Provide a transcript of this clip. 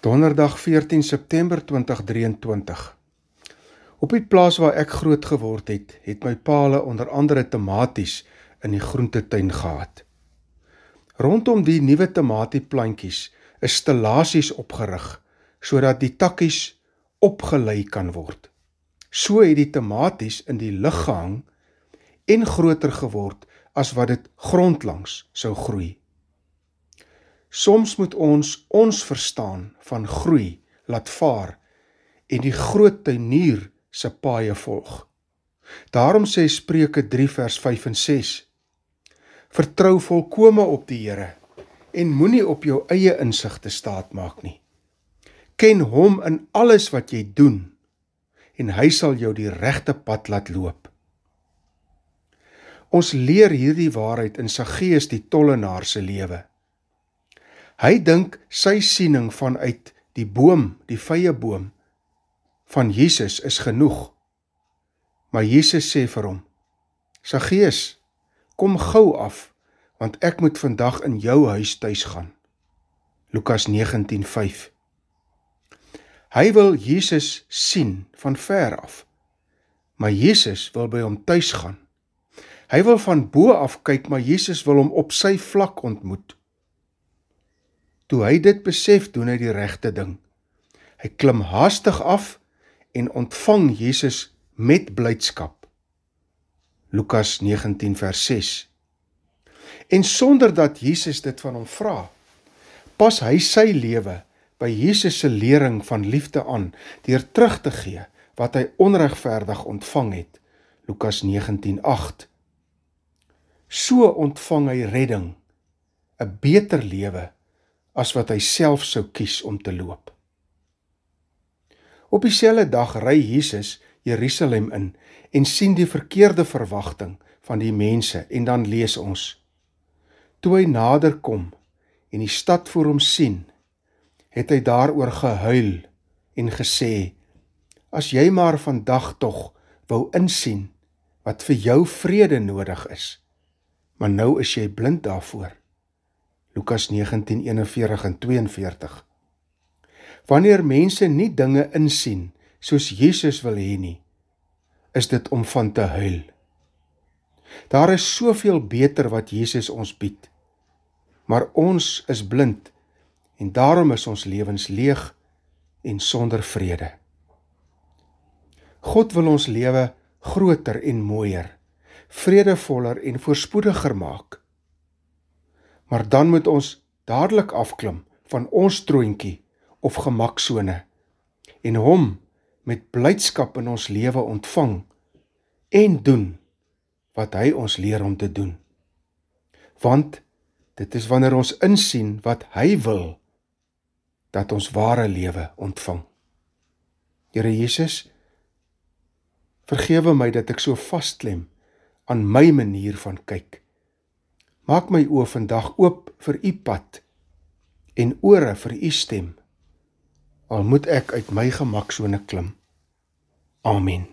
Donderdag 14 September 2023. Op die plaas waar ek groot geword het, het my pa hulle onder andere tomaties in die groentetuin gehad. Rondom die nuwe tomatieplantjies is stellasies opgerig sodat die takkies opgelei kan word. So het die tomaties in die lug gehang en groter geword as wat dit grondlangs sou groei. Soms moet ons ons verstaan van groei laat vaar en die groot tuinier se paaie volg. Daarom sê Spreuke 3 vers 5 en 6: Vertrou volkome op die Here en moenie op jou eie insig te staat maak nie. Ken hom in alles wat jy doen en hy sal jou die regte pad laat loop. Ons leer hierdie waarheid in Saggeus die tollenaar se lewe. Hy dink sy siening vanuit die boom, die vrye boom van Jesus is genoeg. Maar Jesus sê vir hom: "Saggeus, kom gou af, want ek moet vandag in jou huis tuis gaan." Lukas 19:5. Hy wil Jesus sien van ver af. Maar Jesus wil by hom tuis gaan. Hy wil van bo af kyk, maar Jesus wil hom op sy vlak ontmoet. Toe hy dit besef, doen hy die regte ding. Hy klim haastig af en ontvang Jesus met blydskap. Lukas 19 vers 6. En sonder dat Jesus dit van hom vra, pas hy sy lewe by Jesus se lering van liefde aan deur terug te gee wat hy onregverdig ontvang het. Lukas 19:8 So ontvang hy redding, 'n beter lewe as wat hy self sou kies om te loop. Op dieselfde dag ry Jesus Jerusalem in en sien die verkeerde verwagting van die mense en dan lees ons: Toe hy nader kom en die stad voor hom sien, het hy daaroor gehuil en gesê: As jy maar vandag tog wou insien wat vir jou vrede nodig is, maar nou is jy blind daarvoor. Lukas 19:41 en 42. Wanneer mense nie dinge insien soos Jesus wil hê nie, is dit om van te huil. Daar is soveel beter wat Jesus ons bied. Maar ons is blind en daarom is ons lewens leeg en sonder vrede. God wil ons lewe groter en mooier, vredevoller en voorspoediger maak maar dan moet ons dadelik afklim van ons troontjie of gemaksone en hom met blydskap in ons lewe ontvang en doen wat hy ons leer om te doen want dit is wanneer ons insien wat hy wil dat ons ware lewe ontvang Here Jesus vergewe my dat ek so vasklem aan my manier van kyk Maak my oë vandag oop vir u pad en ore vir u stem. Al moet ek uit my gemak sone klim. Amen.